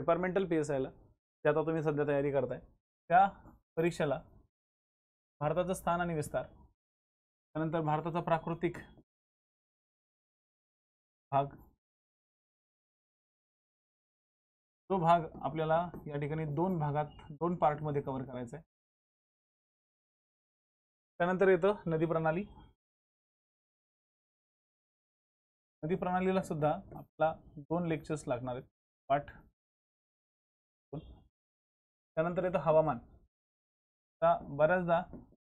Departmental P S आयला जे आता तुम्ही सध्या तयारी करताय त्या परीक्षेला भारताचं स्थान आणि विस्तार त्यानंतर भारताचा प्राकृतिक भाग तो भाग आपल्याला या ठिकाणी दोन भागात दोन पार्टमध्ये कव्हर करायचा आहे त्यानंतर येतं नदी प्रणाली नदी प्रणालीला सुद्धा आपला दोन लेक्चर्स लागणार आहेत पाठ त्यानंतर येतं हवामान आता बऱ्याचदा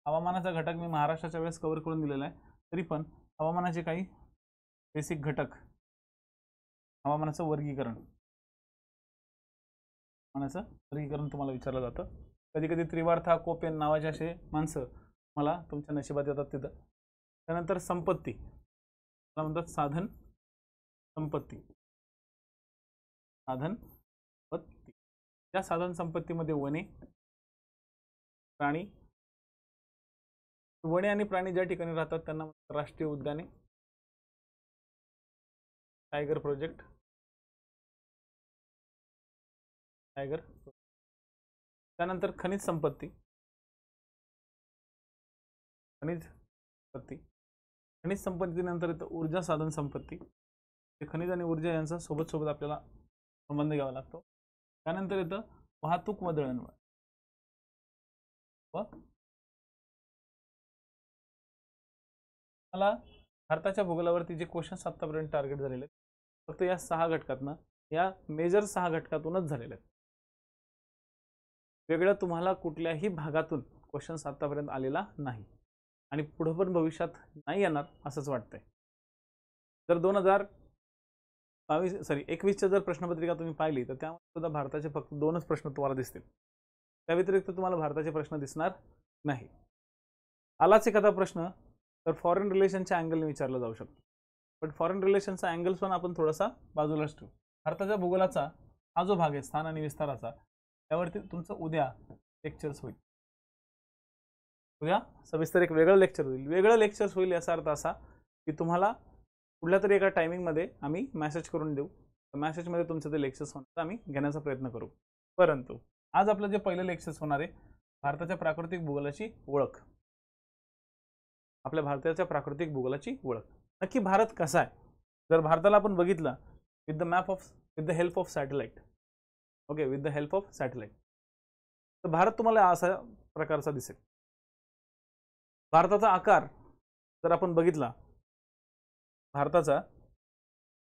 हवामानाचा घटक मी महाराष्ट्राच्या वेळेस कवर करून दिलेला आहे तरी पण हवामानाचे काही बेसिक घटक हवामानाचं वर्गीकरण हवामानाचं वर्गीकरण तुम्हाला विचारलं जातं कधी कधी त्रिवार्था कोपेन नावाचे असे माणसं मला तुमच्या नशिबात येतात तिथं त्यानंतर संपत्ती म्हणतात साधन संपत्ती साधन या साधन संपत्तीमध्ये वने प्राणी वने आणि प्राणी ज्या ठिकाणी राहतात त्यांना राष्ट्रीय उद्याने टायगर प्रोजेक्ट टायगर त्यानंतर खनिज संपत्ती खनिज संपत्ती खनिज संपत्तीनंतर येतं ऊर्जा साधन संपत्ती खनिज आणि ऊर्जा यांचा सोबत सोबत आपल्याला संबंध घ्यावा लागतो त्यानंतर येतं वाहतूक व दळणवळण मला भारताच्या भूगोलावरती जे क्वेश्चन आतापर्यंत टार्गेट झालेले आहेत फक्त या सहा घटकातनं या मेजर सहा घटकातूनच झालेले आहेत वेगळं तुम्हाला कुठल्याही भागातून क्वेश्चन आतापर्यंत आलेला नाही आणि पुढं पण भविष्यात नाही येणार असंच वाटतंय जर दोन हजार बावीस सॉरी एकवीसच्या जर प्रश्नपत्रिका तुम्ही पाहिली तर त्यामध्ये सुद्धा भारताचे फक्त दोनच प्रश्न तुम्हाला दिसतील त्या व्यतिरिक्त तुम्हाला भारताचे प्रश्न दिसणार नाही आलाच एखादा प्रश्न तर फॉरेन रिलेशनच्या अँगलने विचारला जाऊ शकतो पण फॉरेन रिलेशनचा अँगल पण आपण थोडासा बाजूलाच ठेवू भारताच्या भूगोलाचा हा जो भाग आहे स्थान आणि विस्ताराचा त्यावरती तुमचं उद्या लेक्चर्स होईल उद्या सविस्तर एक वेगळं लेक्चर होईल वेगळं लेक्चर्स होईल याचा अर्थ असा की तुम्हाला कुठल्या तरी एका टायमिंगमध्ये आम्ही मॅसेज करून देऊ तर मॅसेजमध्ये तुमचं ते लेक्चर्स होणार आम्ही घेण्याचा प्रयत्न करू परंतु आज आपलं जे पहिलं लेक्चर्स होणार आहे भारताच्या प्राकृतिक भूगोलाची ओळख आपल्या भारताच्या प्राकृतिक भूगोलाची ओळख नक्की भारत कसा आहे जर भारताला आपण बघितलं with the map of with the help of satellite okay with the help of satellite तर भारत तुम्हाला असा प्रकारचा दिसेल भारताचा आकार जर आपण बघितला भारताचा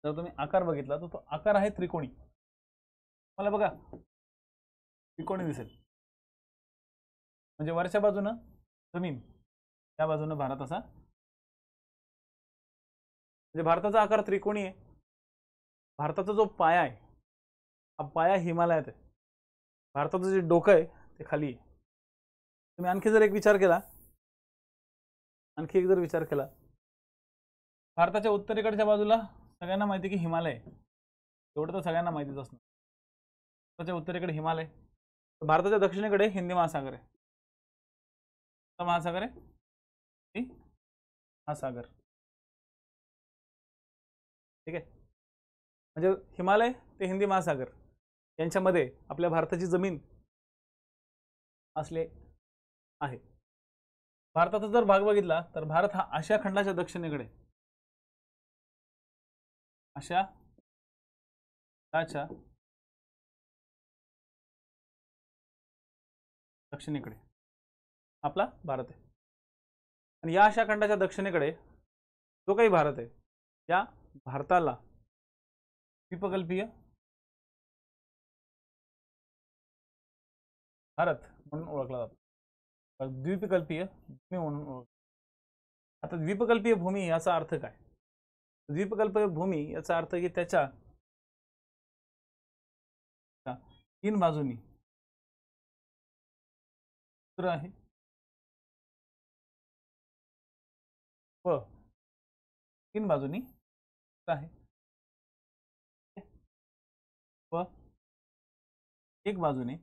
जर तुम्ही आकार बघितला तर तो आकार आहे त्रिकोणी मला बघा त्रिकोणी दिसेल म्हणजे वरच्या बाजूनं जमीन त्या बाजूनं भारताचा म्हणजे भारताचा आकार त्रिकोणी आहे भारताचा जो पाया आहे हा पाया हिमालयात आहे भारताचं जे डोकं आहे ते खाली आहे तुम्ही आणखी जर एक विचार केला आणखी एक जर विचार केला भारताच्या उत्तरेकडच्या बाजूला सगळ्यांना माहिती की हिमालय एवढं तर सगळ्यांना माहितीच असणार भारताच्या उत्तरेकडे हिमालय भारताच्या दक्षिणेकडे हिंदी महासागर आहे महासागर आहे महासागर ठीक आहे म्हणजे हिमालय ते हिंदी महासागर यांच्यामध्ये आपल्या भारताची जमीन असले आहे भारताचा जर भाग बघितला तर भारत हा आशिया खंडाच्या दक्षिणेकडे अशा दक्षिणेकडे आपला भारत आहे आणि या आशिया खंडाच्या दक्षिणेकडे जो काही भारत आहे या भारताला द्वीपकल्पीय भारत म्हणून ओळखला जातो द्वीपकल्पीय भूमी म्हणून ओळख आता द्वीपकल्पीय भूमी याचा अर्थ काय द्वीपकल्प भूमी याचा अर्थ की त्याच्या तीन बाजूनी आहे व तीन बाजूनी आहे व एक बाजूने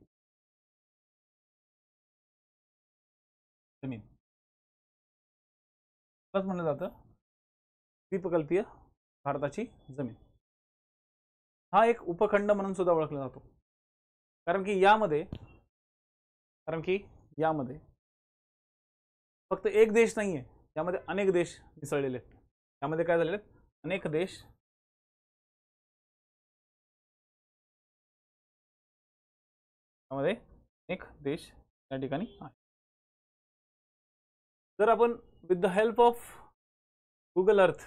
जमीन म्हणलं जातं द्वीपकल्पीय भारताची जमीन हा एक उपखंड म्हणून सुद्धा ओळखला जातो कारण की यामध्ये कारण की यामध्ये फक्त एक देश नाही आहे यामध्ये अनेक देश मिसळलेले आहेत यामध्ये काय झालेले अनेक देश यामध्ये अनेक देश या ठिकाणी आहे जर आपण with the help of Google earth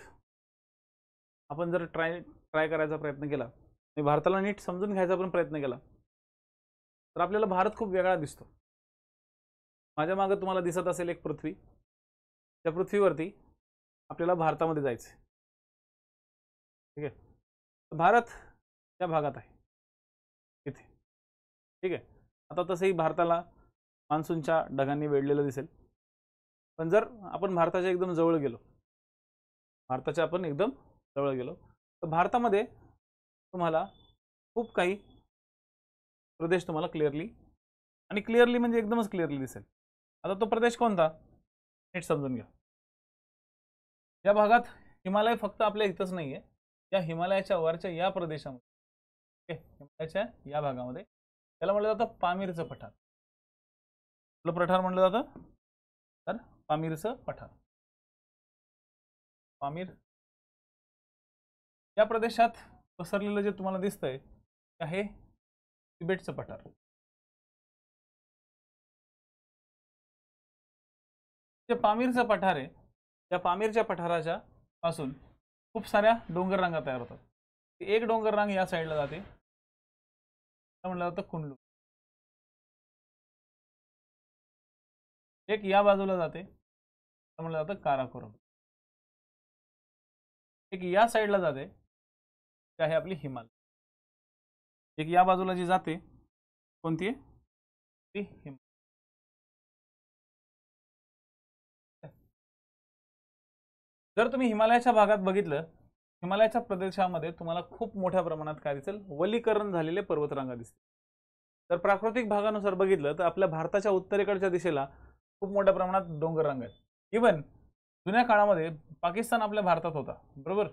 आपण जर ट्राय ट्राय करायचा प्रयत्न केला भारताला नीट समजून घ्यायचा पण प्रयत्न केला तर आपल्याला भारत खूप वेगळा दिसतो माझ्या मागं तुम्हाला दिसत असेल एक पृथ्वी त्या पृथ्वीवरती आपल्याला भारतामध्ये जायचं ठीक आहे भारत त्या भागात आहे इथे ठीक आहे आता तसंही भारताला मान्सूनच्या ढगांनी वेढलेलं दिसेल पण जर आपण भारताच्या एकदम जवळ गेलो भारताच्या आपण एकदम जवळ गेलो तर भारतामध्ये तुम्हाला खूप काही प्रदेश तुम्हाला क्लिअरली आणि क्लिअरली म्हणजे एकदमच क्लिअरली दिसेल आता तो प्रदेश कोणता नीट समजून घ्या या भागात हिमालय फक्त आपल्या इथंच नाहीये या हिमालयाच्या वरच्या या प्रदेशामध्ये ओके हिमालयाच्या या भागामध्ये त्याला म्हटलं जातं पामीरचं पठार आपलं पठार म्हटलं जातं तर पामीरचं पठार पामीर या प्रदेशात पसरलेलं जे तुम्हाला दिसतंय ते आहे तिबेटचं पठार जे पामीरचं पठार आहे त्या पामीरच्या पठाराच्या पासून खूप साऱ्या डोंगर रांगा तयार होतात एक डोंगर रांग या साईडला जाते म्हणलं जातं कुंडलू एक या बाजूला जाते म्हणलं जातं काराकोरम एक या साईडला जाते ती आहे आपली हिमालय एक या बाजूला जी जाते कोणती आहे ती हिमालय जर तुम्ही हिमालयाच्या भागात बघितलं हिमालयाच्या प्रदेशामध्ये तुम्हाला खूप मोठ्या प्रमाणात काय दिसेल वलीकरण झालेले पर्वतरांगा दिसतील तर प्राकृतिक भागानुसार बघितलं तर आपल्या भारताच्या उत्तरेकडच्या दिशेला खूप मोठ्या प्रमाणात डोंगर रांग आहेत इवन जुन्या काळामध्ये पाकिस्तान आपल्या भारतात होता बरोबर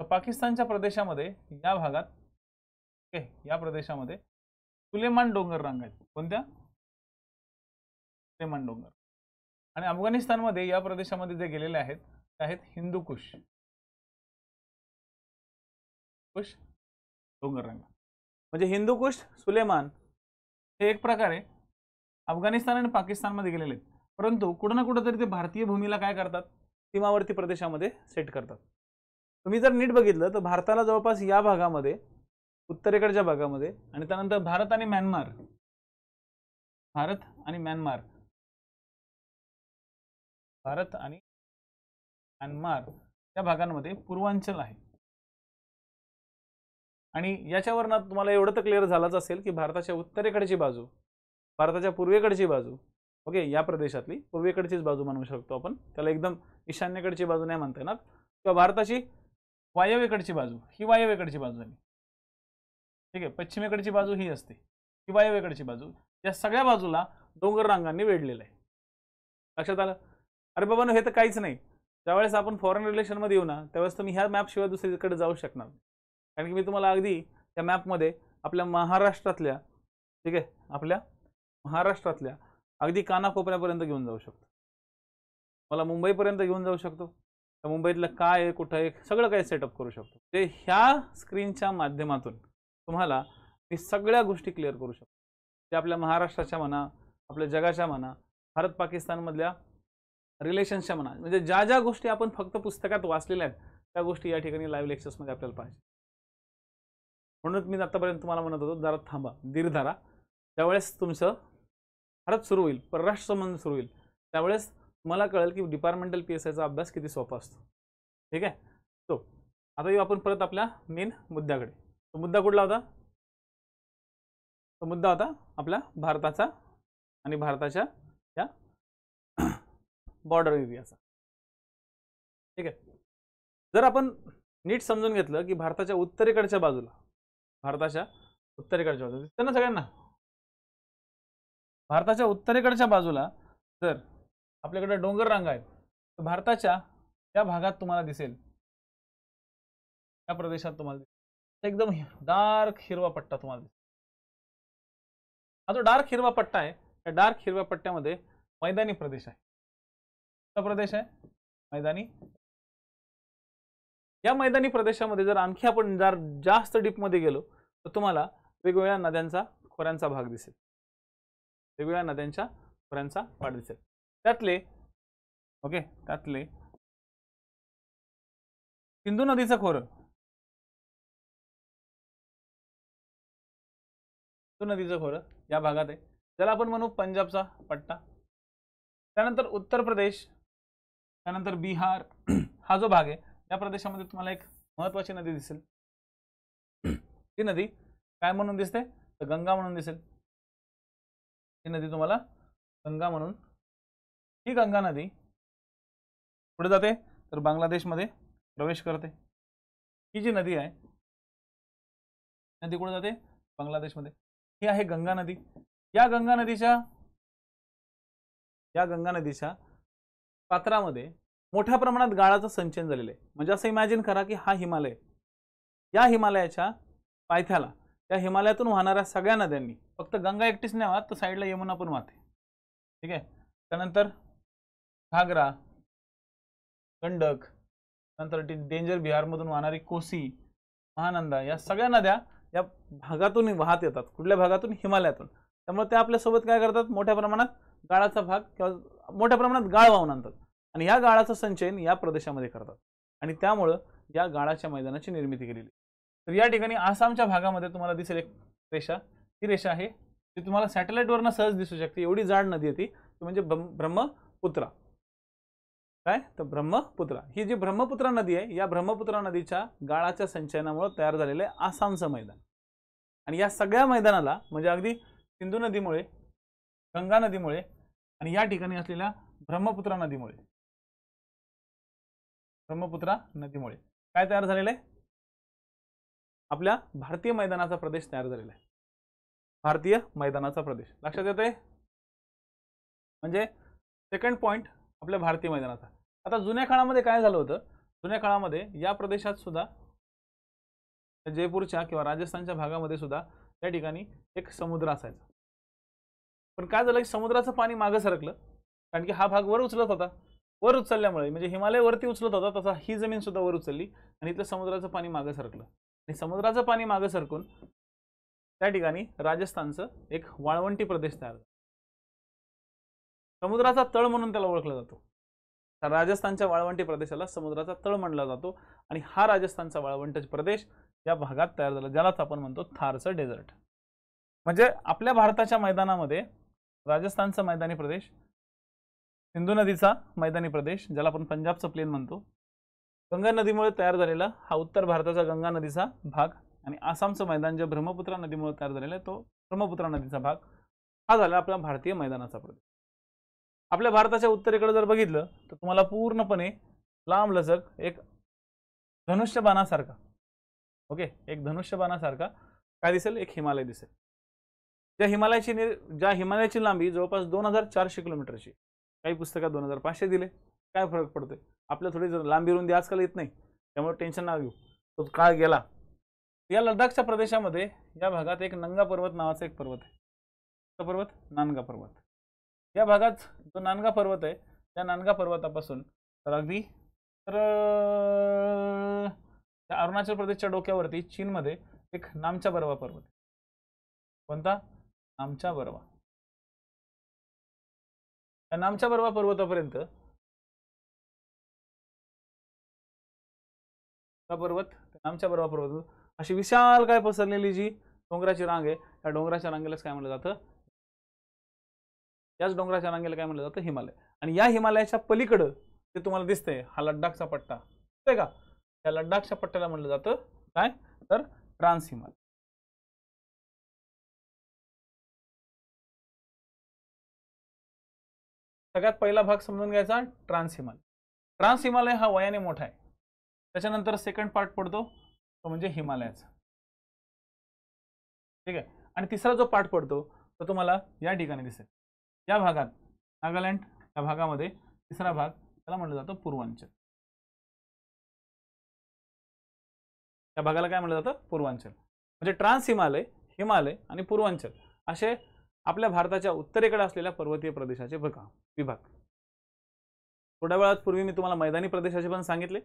तर पाकिस्तानच्या प्रदेशामध्ये या भागात ओके या प्रदेशामध्ये सुलेमान डोंगर रंग आहेत कोणत्या सुलेमान डोंगर आणि अफगाणिस्तानमध्ये या प्रदेशामध्ये जे गेलेले आहेत ते आहेत हिंदू कुश कुश डोंगर रंग म्हणजे हिंदू कुश सुलेमान हे एक प्रकारे अफगाणिस्तान आणि पाकिस्तानमध्ये गेलेले आहेत परंतु कुठं ना कुठं तरी ते भारतीय भूमीला काय करतात सीमावर्ती प्रदेशामध्ये सेट करतात तुम्ही जर नीट बघितलं तर भारताला जवळपास या भागामध्ये उत्तरेकडच्या भागामध्ये आणि त्यानंतर भारत आणि म्यानमार भारत आणि म्यानमार भारत आणि म्यानमार या भागांमध्ये पूर्वांचल आहे आणि ना तुम्हाला एवढं तर क्लिअर झालंच असेल की भारताच्या उत्तरेकडची बाजू भारताच्या पूर्वेकडची बाजू ओके या प्रदेशातली पूर्वेकडचीच बाजू म्हणू शकतो आपण त्याला एकदम ईशान्येकडची बाजू नाही म्हणता येणार किंवा भारताची वायव्येकडची बाजू ही वायव्येकडची बाजू झाली ठीक आहे पश्चिमेकडची बाजू ही असते ही वायव्येकडची बाजू या सगळ्या बाजूला डोंगर रांगांनी वेढलेलं आहे लक्षात आलं अरे बाबा हे तर काहीच नाही ज्यावेळेस आपण फॉरेन रिलेशनमध्ये येऊ ना त्यावेळेस तुम्ही ह्या मॅपशिवाय दुसरीकडे जाऊ शकणार कारण की मी तुम्हाला अगदी त्या मॅपमध्ये आपल्या महाराष्ट्रातल्या ठीक आहे आपल्या महाराष्ट्रातल्या अगदी कानाकोपऱ्यापर्यंत घेऊन जाऊ शकतो मला मुंबईपर्यंत घेऊन जाऊ शकतो तर मुंबईतलं काय आहे कुठं आहे सगळं काही सेटअप करू शकतो ते म्हणजे ह्या स्क्रीनच्या माध्यमातून तुम्हाला मी सगळ्या गोष्टी क्लिअर करू शकतो ते आपल्या महाराष्ट्राच्या म्हणा आपल्या जगाच्या म्हणा भारत पाकिस्तानमधल्या रिलेशनच्या म्हणा म्हणजे ज्या ज्या गोष्टी आपण फक्त पुस्तकात वाचलेल्या आहेत त्या गोष्टी या ठिकाणी लाईव्ह लेक्चर्समध्ये आपल्याला पाहिजे म्हणूनच मी आत्तापर्यंत तुम्हाला म्हणत होतो जरा थांबा दीर धरा त्यावेळेस तुमचं भारत सुरू होईल परराष्ट्र संबंध सुरू होईल त्यावेळेस मला कळेल की डिपार्टमेंटल पी एस आयचा अभ्यास किती सोपा असतो ठीक आहे तो आता येऊ आपण परत आपल्या मेन मुद्द्याकडे तो मुद्दा कुठला होता तो मुद्दा होता आपल्या भारताचा आणि भारताच्या या बॉर्डर एरियाचा ठीक आहे जर आपण नीट समजून घेतलं की भारताच्या उत्तरेकडच्या बाजूला भारताच्या उत्तरेकडच्या बाजूला ना सगळ्यांना भारताच्या उत्तरेकडच्या बाजूला जर आपल्याकडे डोंगर रांग आहेत तर भारताच्या या भागात तुम्हाला दिसेल या प्रदेशात तुम्हाला एकदम डार्क हिरवा पट्टा तुम्हाला दिसेल हा जो डार्क हिरवा पट्टा आहे या डार्क हिरव्या पट्ट्यामध्ये मैदानी प्रदेश आहे कुठला प्रदेश आहे मैदानी या मैदानी प्रदेशामध्ये जर आणखी आपण जर जास्त डीपमध्ये गेलो तर तुम्हाला वेगवेगळ्या नद्यांचा खोऱ्यांचा भाग दिसेल वेगवेगळ्या नद्यांच्या खोऱ्यांचा पाठ दिसेल त्यातले ओके त्यातले सिंधू नदीचं खोरं सिंधू नदीचं खोरं या भागात आहे त्याला आपण म्हणू पंजाबचा पट्टा त्यानंतर उत्तर प्रदेश त्यानंतर बिहार हा जो भाग आहे या प्रदेशामध्ये तुम्हाला एक महत्वाची नदी दिसेल ती नदी काय म्हणून दिसते तर गंगा म्हणून दिसेल ही नदी तुम्हाला गंगा म्हणून ही गंगा नदी पुढे जाते तर बांगलादेशमध्ये प्रवेश करते ही जी नदी आहे नदी कुठे जाते बांगलादेशमध्ये ही आहे गंगा नदी या गंगा नदीच्या या गंगा नदीच्या पात्रामध्ये मोठ्या प्रमाणात गाळाचं संचयन झालेलं आहे म्हणजे असं इमॅजिन करा की हा हिमालय या हिमालयाच्या पायथ्याला त्या हिमालयातून वाहणाऱ्या सगळ्या नद्यांनी फक्त गंगा एकटीच नाही वाहत तर साईडला यमुना पण वाहते ठीक आहे त्यानंतर घागरा गंडक नंतर ती डेंजर बिहारमधून वाहणारी कोसी महानंदा या सगळ्या नद्या या भागातून वाहत येतात कुठल्या भागातून हिमालयातून त्यामुळे त्या आपल्यासोबत काय करतात मोठ्या प्रमाणात गाळाचा भाग किंवा मोठ्या प्रमाणात गाळ वाहून आणतात आणि या गाळाचं संचयन या प्रदेशामध्ये करतात आणि त्यामुळं या गाळाच्या मैदानाची निर्मिती केलेली तर या ठिकाणी आसामच्या भागामध्ये तुम्हाला दिसेल एक रेषा ही रेषा आहे ती तुम्हाला सॅटेलाईटवरनं सहज दिसू शकते एवढी जाड नदी होती ती म्हणजे ब्रह्मपुत्रा काय तर ब्रह्मपुत्रा ही जी ब्रह्मपुत्रा नदी आहे या ब्रह्मपुत्रा नदीच्या गाळाच्या संचयनामुळे तयार झालेलं आहे आसामचं मैदान आणि या सगळ्या मैदानाला म्हणजे अगदी सिंधू नदीमुळे गंगा नदीमुळे आणि या ठिकाणी असलेल्या ब्रह्मपुत्रा नदीमुळे ब्रह्मपुत्रा नदीमुळे काय तयार झालेलं आहे आपल्या भारतीय मैदानाचा प्रदेश तयार झालेला आहे भारतीय मैदानाचा प्रदेश लक्षात येत म्हणजे सेकंड पॉईंट आपल्या भारतीय मैदानाचा आता जुन्या काळामध्ये काय झालं होतं जुन्या काळामध्ये या प्रदेशात सुद्धा जयपूरच्या किंवा राजस्थानच्या भागामध्ये सुद्धा त्या ठिकाणी एक समुद्र असायचा पण काय झालं की समुद्राचं पाणी मागं सरकलं कारण की हा भाग वर उचलत होता वर उचलल्यामुळे म्हणजे हिमालय वरती उचलत होता तसा ही जमीन सुद्धा वर उचलली आणि इथलं समुद्राचं पाणी मागं सरकलं आणि समुद्राचं पाणी मागं सरकून त्या ठिकाणी राजस्थानचं एक वाळवंटी प्रदेश तयार समुद्राचा तळ म्हणून त्याला ओळखला जातो राजस्थानच्या वाळवंटी प्रदेशाला समुद्राचा तळ म्हणला जातो आणि हा राजस्थानचा वाळवंट प्रदेश या भागात तयार झाला ज्यालाच आपण म्हणतो थारचं डेझर्ट म्हणजे आपल्या भारताच्या मैदानामध्ये राजस्थानचा मैदानी प्रदेश सिंधू नदीचा मैदानी प्रदेश ज्याला आपण पंजाबचं प्लेन म्हणतो गंगा नदीमुळे तयार झालेला हा उत्तर भारताचा गंगा नदीचा भाग आणि आसामचं मैदान जे ब्रह्मपुत्रा नदीमुळे तयार झालेला आहे तो ब्रह्मपुत्रा नदीचा भाग हा झाला आपला भारतीय मैदानाचा प्रदेश आपल्या भारताच्या उत्तरेकडे जर बघितलं तर तुम्हाला पूर्णपणे लांब लचक एक धनुष्यबाणासारखा ओके एक धनुष्यबाणासारखा काय दिसेल एक हिमालय दिसेल ज्या हिमालयाची निर ज्या हिमालयाची लांबी जवळपास दोन हजार चारशे किलोमीटरची काही पुस्तकात दोन हजार पाचशे दिले काय फरक पडतोय आपल्या थोडी लांबी रुंदी आजकाल येत नाही त्यामुळे टेन्शन ना घेऊ तो काळ गेला या लडाखच्या प्रदेशामध्ये या भागात एक नंगा पर्वत नावाचा एक पर्वत आहे पर्वत नानगा पर्वत या भागात जो नानगा पर्वत आहे त्या नानगा पर्वतापासून तर अगदी तर अरुणाचल प्रदेशच्या डोक्यावरती चीनमध्ये एक नामचा बर्वा पर्वत कोणता नामचा बर्वा या नामच्या बर्वा पर्वतापर्यंत पर्वत नामच्या बर्वा पर्वत अशी विशाल काय पसरलेली जी डोंगराची रांग आहे त्या डोंगराच्या रांगेलाच काय म्हणलं जातं याच डोंगराच्या रांगेला काय म्हटलं जातं हिमालय आणि या हिमालयाच्या पलीकडं ते तुम्हाला दिसतंय हा लडाखचा पट्टा दिसतंय का त्या लडाखच्या पट्ट्याला म्हटलं जातं काय तर ट्रान्स हिमालय सगळ्यात पहिला भाग समजून घ्यायचा ट्रान्स हिमालय ट्रान्स हिमालय हा वयाने मोठा आहे त्याच्यानंतर सेकंड पार्ट पडतो तो म्हणजे हिमालयाचा ठीक आहे आणि तिसरा जो पार्ट पडतो तो तुम्हाला या ठिकाणी दिसेल या भागात नागालँड या भागामध्ये तिसरा भाग त्याला म्हटलं जातं पूर्वांचल या भागाला काय म्हटलं जातं पूर्वांचल म्हणजे ट्रान्स हिमालय हिमालय आणि पूर्वांचल असे आपल्या भारताच्या उत्तरेकडे असलेल्या पर्वतीय प्रदेशाचे बघा विभाग थोड्या वेळात पूर्वी मी तुम्हाला मैदानी प्रदेशाचे पण सांगितले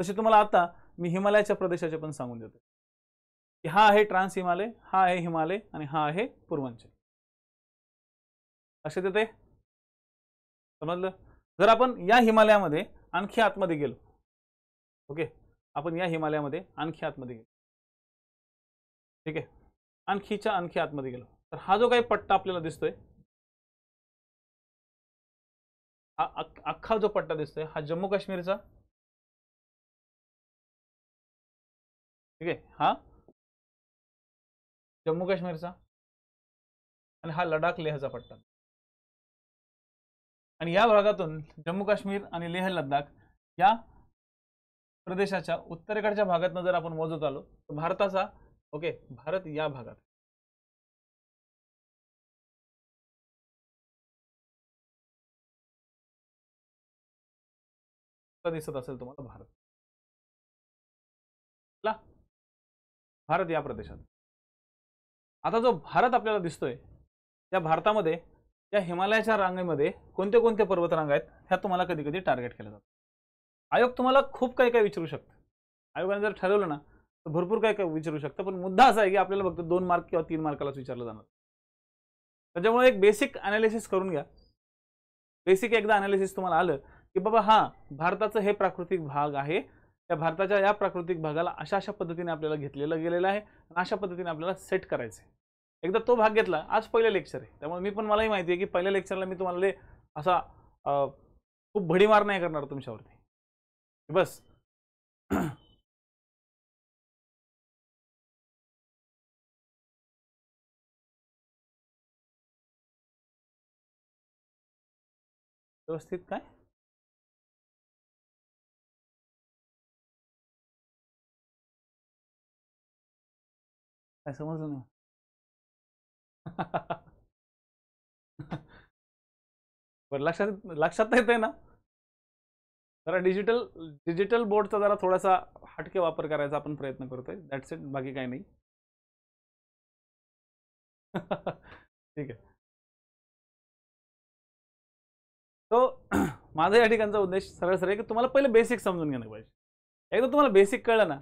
तसे तुम्हाला आता मी हिमालयाच्या प्रदेशाचे पण सांगून देतो हा आहे ट्रान्स हिमालय हा आहे हिमालय आणि हा आहे पूर्वांचल असे येते समजलं जर आपण या हिमालयामध्ये आणखी आतमध्ये गेलो ओके आपण या हिमालयामध्ये आणखी आतमध्ये गेलो ठीक आहे आणखीच्या आणखी आतमध्ये गेलो तर हा जो काही पट्टा आपल्याला दिसतोय हा अख्खा जो पट्टा दिसतोय हा जम्मू काश्मीरचा ठीक आहे हा जम्मू काश्मीरचा आणि हा लडाख लेहचा पट्टा आणि या भागातून जम्मू काश्मीर आणि लेह लद्दाख या प्रदेशाच्या उत्तरेकडच्या भागातनं जर आपण मोजत आलो तर भारताचा ओके भारत या भागात दिसत असेल तुम्हाला भारत ला? भारत या प्रदेशात आता जो भारत आपल्याला दिसतोय त्या भारतामध्ये या हिमालयाच्या रांगेमध्ये कोणते कोणते पर्वतरांग आहेत ह्या तुम्हाला कधी कधी टार्गेट केलं जातं आयोग तुम्हाला खूप काही काय विचारू शकतं आयोगाने जर ठरवलं ना तर भरपूर काय काय विचारू शकतं पण मुद्दा असा आहे की आपल्याला फक्त दोन मार्क किंवा तीन मार्कालाच विचारलं जाणार त्याच्यामुळे एक बेसिक अनालिसिस करून घ्या बेसिक एकदा अनालिसिस तुम्हाला आलं की बाबा हां भारताचं हे प्राकृतिक भाग आहे त्या भारताच्या या प्राकृतिक भागाला अशा अशा पद्धतीने आपल्याला घेतलेलं गेलेलं आहे आणि अशा पद्धतीने आपल्याला सेट करायचं आहे एकदा तो भाग घेतला आज पहिलं लेक्चर आहे त्यामुळे मी पण मलाही माहिती आहे की पहिल्या लेक्चरला मी तुम्हाला असा खूप भडीमार नाही करणार तुमच्यावरती बस व्यवस्थित काय काय समजलं नाही बरं लक्षात लक्षात येत आहे ना जरा डिजिटल डिजिटल बोर्डचा जरा थोडासा हटके वापर करायचा आपण प्रयत्न करतोय दॅट्स इट बाकी काही नाही ठीक आहे तो माझा या ठिकाणचा उद्देश सरळ सरळ की तुम्हाला पहिले बेसिक समजून घेणं पाहिजे एकदा तुम्हाला बेसिक कळलं ना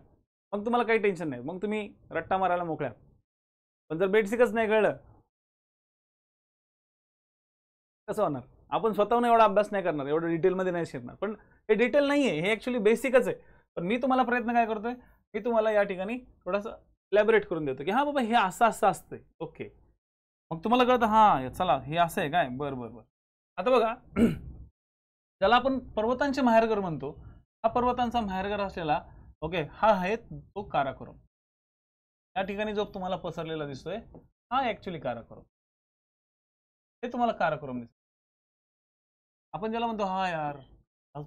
मग तुम्हाला काही टेन्शन नाही मग तुम्ही रट्टा मारायला मोकळ्या पण जर बेसिकच नाही कळलं कसं होणार आपण स्वतःहून एवढा अभ्यास नाही करणार एवढं डिटेलमध्ये नाही शिरणार पण हे डिटेल नाही आहे हे ॲक्च्युली बेसिकच आहे पण मी तुम्हाला प्रयत्न काय करतोय मी तुम्हाला या ठिकाणी थोडासा लॅबरेट करून देतो की हां बाबा हे असं असं असतंय ओके मग तुम्हाला कळतं हां चला हे असं आहे काय बरं बरं बरं आता बघा ज्याला आपण पर्वतांचे माहेरघर म्हणतो हा पर्वतांचा माहेरघर असलेला ओके हा आहे तो काराकोरम या ठिकाणी जो तुम्हाला पसरलेला दिसतोय हा ॲक्च्युली काराकोरम हे तुम्हाला काराकोरम दिसतो आपण ज्याला म्हणतो हा यार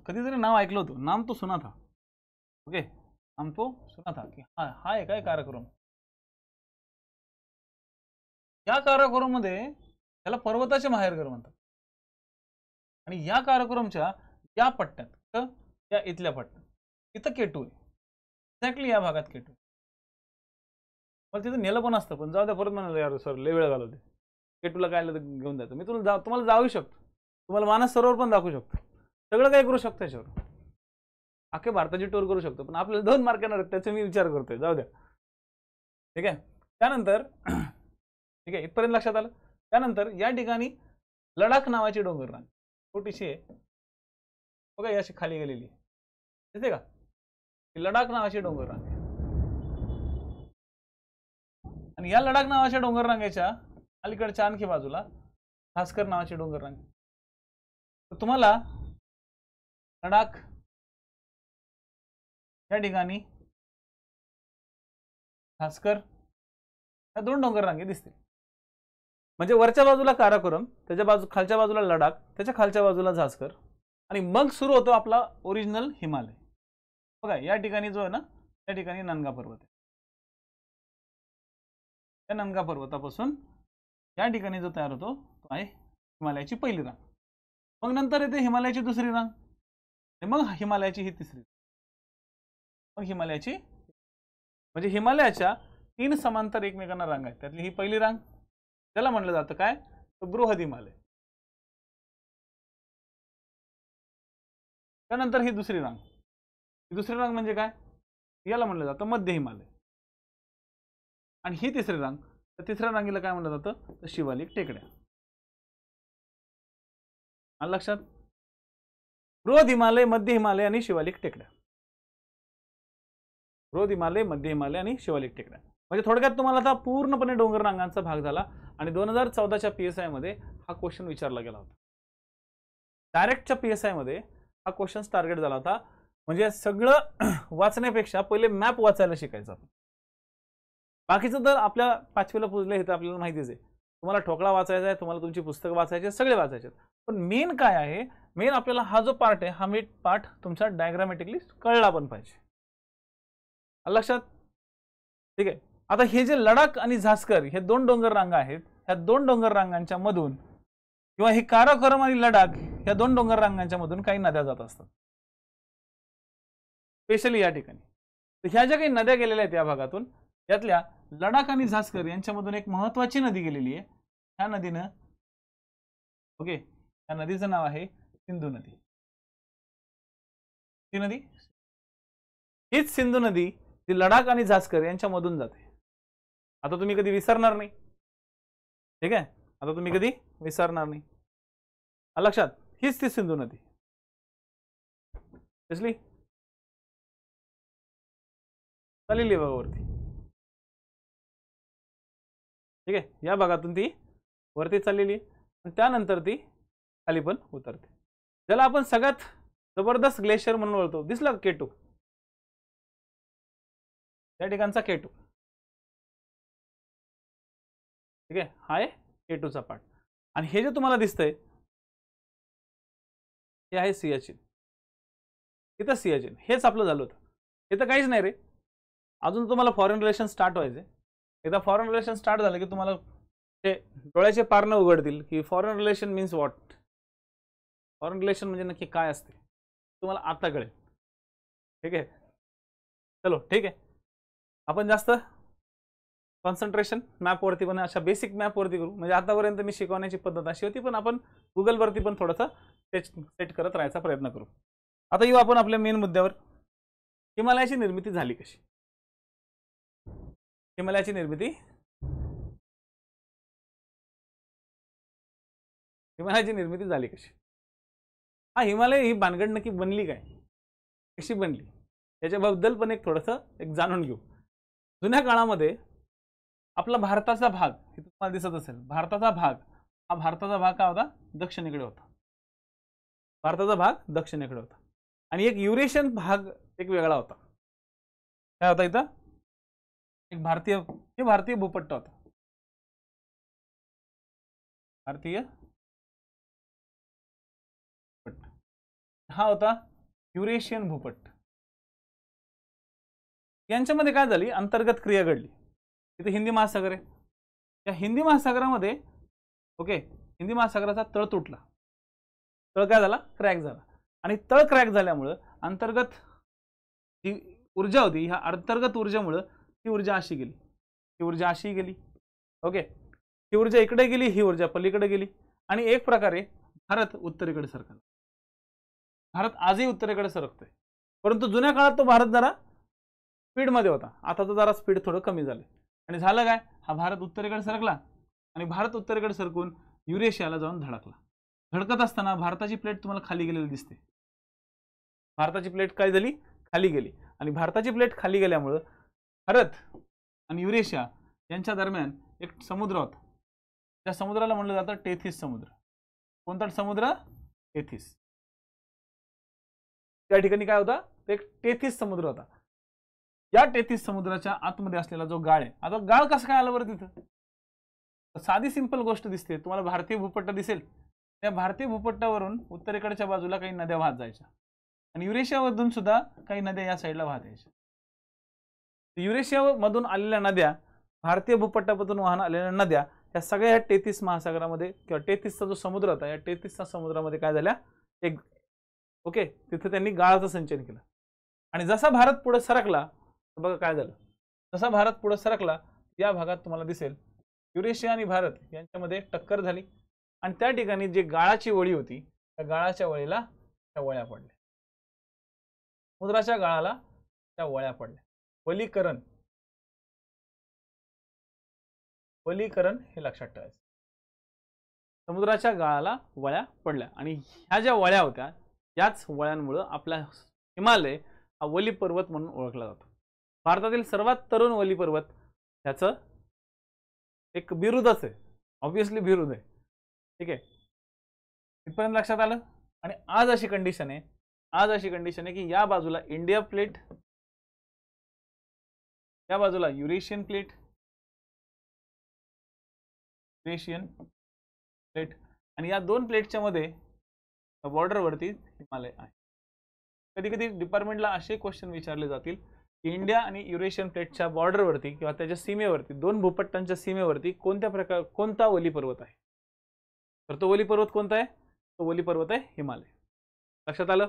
कधीतरी नाव ऐकलं होतं नाम तो सुना था ओके नाम तो सुना था की हा हा एक कार्यक्रम या कारागृहामध्ये त्याला पर्वताचे माहेरघर म्हणतात आणि या कार्यक्रमच्या या पट्ट्यात या इथल्या पट्ट्यात इथं केटू आहे एक्झॅक्टली या भागात केटू मला तिथं नेलं पण असतं पण जाऊ द्या परत म्हणाल यार सर लय वेळ घालवते केटूला काय घेऊन जायचं मी तुला जाऊ तुम्हाला जाऊ शकतो तुम्हाला मानस सरोवर पण दाखवू शकतो सगळं काही करू शकतो याच्यावर अख्ख्या भारताची टूर करू शकतो पण आपल्याला दोन मार्क येणार आहेत त्याचा मी विचार करतोय जाऊ द्या ठीक आहे त्यानंतर ठीक आहे इथपर्यंत लक्षात आलं त्यानंतर या ठिकाणी लडाख नावाची डोंगर रांग छोटीशी आहे बघा अशी खाली गेलेली आहे का लडाख नावाची डोंगर रांग आणि या लडाख नावाच्या डोंगर रांगेच्या अलीकडच्या आणखी बाजूला भास्कर नावाची डोंगर रांग तुम्हाला लडाख या ठिकाणी खासकर या दोन डोंगर रांगे दिसतील म्हणजे वरच्या बाजूला काराकोरम त्याच्या बाजू खालच्या बाजूला लडाख त्याच्या खालच्या बाजूला झासकर आणि मग सुरू होतो आपला ओरिजिनल हिमालय बघा या ठिकाणी जो आहे ना त्या ठिकाणी नंदगा पर्वत आहे त्या नंदगा पर्वतापासून या ठिकाणी जो तयार होतो तो आहे हिमालयाची पहिली रांग मग नंतर येते हिमालयाची दुसरी रांग मग हिमालयाची ही तिसरी मग हिमालयाची म्हणजे हिमालयाच्या तीन समांतर एकमेकांना रांग आहेत त्यातली ही पहिली रांग त्याला म्हटलं जातं काय तर बृहद हिमालय त्यानंतर ही दुसरी रांग ही दुसरी रांग म्हणजे काय याला म्हटलं जातं मध्य हिमालय आणि ही तिसरी रांग तर तिसऱ्या रांगीला काय म्हटलं जातं तर शिवालिक टेकड्या आलं लक्षात रोध हिमालय मध्य हिमालय आणि शिवालिक टेकड्या रोध हिमालय मध्य हिमालय आणि शिवालिक टेकड्या म्हणजे थोडक्यात तुम्हाला आता पूर्णपणे डोंगर रांगांचा भाग झाला आणि दोन हजार चौदाच्या पी एस आयमध्ये हा क्वेश्चन विचारला गेला होता डायरेक्टच्या पी एस मध्ये हा क्वेश्चन टार्गेट झाला होता म्हणजे सगळं वाचण्यापेक्षा पहिले मॅप वाचायला शिकायचा बाकीचं तर आपल्या पाचवीला पुजलं हे तर आपल्याला माहितीच आहे तुम्हाला ठोकळा वाचायचा आहे तुम्हाला तुमची पुस्तकं वाचायची सगळे वाचायचे पण मेन काय आहे मेन आपल्याला हा जो पार्ट आहे हा मी पार्ट तुमचा डायग्रामॅटिकली कळला पण पाहिजे लक्षात ठीक आहे आता हे जे लडाख आणि झास्कर हे दोन डोंगर रांगा आहेत ह्या दोन डोंगर रांगांच्या मधून किंवा हे काराकोरम आणि लडाख ह्या दोन डोंगर रांगांच्या मधून काही नद्या जात असतात स्पेशली या ठिकाणी तर ह्या ज्या काही नद्या गेलेल्या आहेत या भागातून यातल्या लडाख आणि झास्कर यांच्यामधून एक महत्वाची नदी गेलेली आहे ह्या नदीनं ओके या नदीचं नाव आहे सिंधू नदी ती नदी हीच सिंधू नदी ती लडाख आणि झास्कर यांच्यामधून जाते आता तुम्ही कधी विसरणार नाही ठीक आहे आता तुम्ही कधी विसरणार नाही लक्षात हीच ती सिंधू नदी कसली चालेल वरती ठीक आहे या भागातून ती वरती चाललेली त्यानंतर ती खाली पण उतरते ज्याला आपण सगळ्यात जबरदस्त ग्लेशियर म्हणून ओळखतो दिसला केटू त्या ठिकाणचा केटू ठीक आहे हा आहे केटूचा पार्ट आणि हे जे तुम्हाला दिसतंय हे आहे सियाचिन इथं सियाचिन हेच आपलं झालं होतं इथं काहीच नाही रे अजून तुम्हाला फॉरेन रिलेशन स्टार्ट व्हायचे एकदा फॉरेन रिलेशन स्टार्ट झालं की तुम्हाला ते डोळ्याचे पारणं उघडतील की foreign relation means what foreign relation म्हणजे नक्की काय असते तुम्हाला आता कळेल ठीक आहे चलो ठीक आहे आपण जास्त कॉन्सन्ट्रेशन मॅपवरती पण अशा बेसिक मॅपवरती करू म्हणजे आतापर्यंत मी शिकवण्याची पद्धत अशी होती पण आपण गुगलवरती पण थोडंसं सेट सेट करत राहायचा प्रयत्न करू आता येऊ आपण आपल्या मेन मुद्द्यावर हिमालयाची निर्मिती झाली कशी हिमालयाची निर्मिती हिमालयाची निर्मिती झाली कशी हा हिमालय ही भानगड नक्की बनली काय कशी बनली याच्याबद्दल पण एक थोडंसं एक जाणून घेऊ जुन्या काळामध्ये आपला भारताचा भाग तुम्हाला दिसत असेल भारताचा भाग हा भारताचा भाग काय होता दक्षिणेकडे होता भारताचा भाग दक्षिणेकडे होता आणि एक युरेशियन भाग एक वेगळा होता काय होता इथं एक भारतीय हे भारतीय भूपट्ट होता भारतीय हा होता युरेशियन भूपट्ट यांच्यामध्ये काय झाली अंतर्गत क्रिया घडली इथे हिंदी महासागर आहे या हिंदी महासागरामध्ये ओके हिंदी महासागराचा तळ तुटला तळ काय झाला क्रॅक झाला आणि तळ क्रॅक झाल्यामुळं अंतर्गत जी ऊर्जा होती ह्या अंतर्गत ऊर्जेमुळं ती ऊर्जा अशी गेली ही ऊर्जा अशी गेली ओके ही ऊर्जा इकडे गेली ही ऊर्जा पलीकडे गेली आणि एक प्रकारे भारत उत्तरेकडे सरकला भारत आजही उत्तरेकडे सरकतोय परंतु जुन्या काळात तो भारत जरा स्पीडमध्ये होता आता तो जरा स्पीड थोडं कमी झालं आणि झालं काय हा भारत उत्तरेकडे सरकला आणि भारत उत्तरेकडे सरकून युरेशियाला जाऊन धडकला धडकत असताना भारताची प्लेट तुम्हाला खाली गेलेली दिसते भारताची प्लेट काय झाली खाली गेली आणि भारताची प्लेट खाली गेल्यामुळं भारत आणि युरेशिया यांच्या दरम्यान एक समुद्र होता त्या समुद्राला म्हटलं जातं टेथिस समुद्र कोणता समुद्र टेथिस त्या ठिकाणी काय होता एक टेथिस समुद्र होता या टेथिस समुद्राच्या आतमध्ये असलेला जो गाळ आहे आता गाळ कसं काय आलं बरं तिथं साधी सिंपल गोष्ट दिसते तुम्हाला भारतीय भूपट्ट दिसेल त्या भारतीय भूपट्टावरून उत्तरेकडच्या बाजूला काही नद्या वाहत जायच्या आणि युरेशियामधून सुद्धा काही नद्या या साईडला वाहत यायच्या युरेशियामधून आलेल्या नद्या भारतीय भूपट्टापासून वाहन आलेल्या नद्या या सगळ्या टेथिस महासागरामध्ये किंवा टेथिसचा जो समुद्र होता या टेथिसच्या समुद्रामध्ये काय झाल्या एक ओके तिथे त्यांनी गाळाचं संचयन केलं आणि जसा भारत पुढे सरकला बघा काय झालं जसा भारत पुढे सरकला या भागात तुम्हाला दिसेल युरेशिया आणि भारत यांच्यामध्ये टक्कर झाली आणि त्या ठिकाणी जे गाळाची वळी होती त्या गाळाच्या वळीला त्या वळ्या पडल्या समुद्राच्या गाळाला त्या वळ्या पडल्या वलीकरण वलीकरण हे लक्षात ठेवायचं समुद्राच्या गाळाला वळ्या पडल्या आणि ह्या ज्या वळ्या होत्या याच वळ्यांमुळं आपला हिमालय हा वली पर्वत म्हणून ओळखला जातो भारतातील सर्वात तरुण वली पर्वत ह्याचं एक बिरुदच आहे ऑब्विसली बिरुद आहे ठीक आहे इथपर्यंत लक्षात आलं आणि आज अशी कंडिशन आहे आज अशी कंडिशन आहे की या बाजूला इंडिया प्लेट या बाजूला युरेशियन प्लेट युरेशियन प्लेट आणि या दोन प्लेटच्या मध्ये बॉर्डरवरती हिमालय आहे कधी कधी डिपार्टमेंटला असे क्वेश्चन विचारले जातील इंडिया आणि युरेशियन प्लेटच्या बॉर्डरवरती किंवा त्याच्या सीमेवरती दोन भूपट्टांच्या सीमेवरती कोणत्या प्रकार कोणता वली पर्वत आहे तर तो वली पर्वत कोणता आहे तो वली पर्वत आहे हिमालय लक्षात आलं